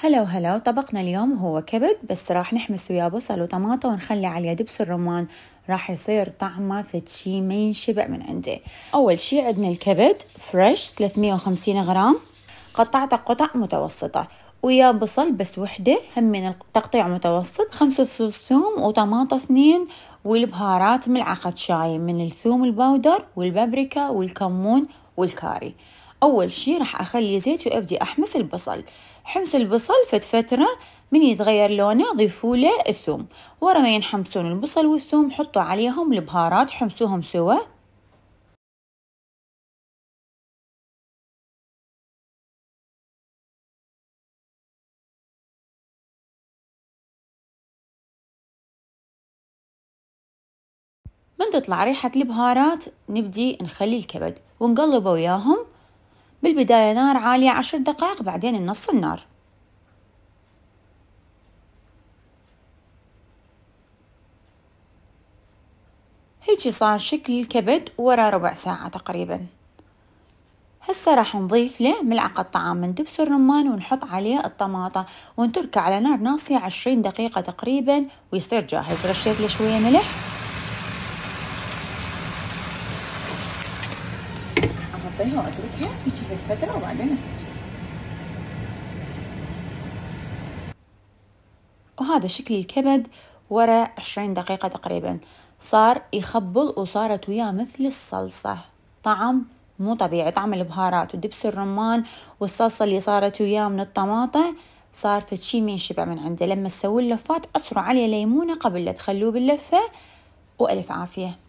هلا وهلا طبقنا اليوم هو كبد بس راح نحمس وياه بصل وطماطة ونخلي عليه دبس الرمان راح يصير طعمه فتشي ما ينشبع من عنده أول شي عندنا الكبد فريش 350 غرام قطعته قطع متوسطة ويا بصل بس وحدة هم من التقطيع متوسط خمسة فصوص ثوم وطماطة اثنين والبهارات ملعقة شاي من الثوم الباودر والبابريكا والكمون والكاري أول شي راح أخلي زيت وأبدي أحمس البصل حمس البصل فد فترة من يتغير لونه ضيفوا له الثوم ورا ما ينحمسون البصل والثوم حطوا عليهم البهارات حمسوهم سوا من تطلع ريحة البهارات نبدي نخلي الكبد ونقلبه وياهم بالبداية نار عالية عشر دقائق بعدين نص النار هيجي صار شكل الكبد ورا ربع ساعة تقريبا هسه راح نضيف له ملعقة طعام من دبس الرمان ونحط عليه الطماطة ونتركه على نار ناصية عشرين دقيقة تقريبا ويصير جاهز رشيت له شوية ملح احطها واتركها هيجي فتره وبعدين اسويها وهذا شكل الكبد ورا عشرين دقيقة تقريبا صار يخبل وصارت وياه مثل الصلصة طعم مو طبيعي طعم البهارات ودبس الرمان والصلصة اللي صارت وياه من الطماطة صار فتشي من شبع من عنده لما تسوي اللفات عصروا عليه ليمونة قبل لا تخلوه باللفة وألف عافية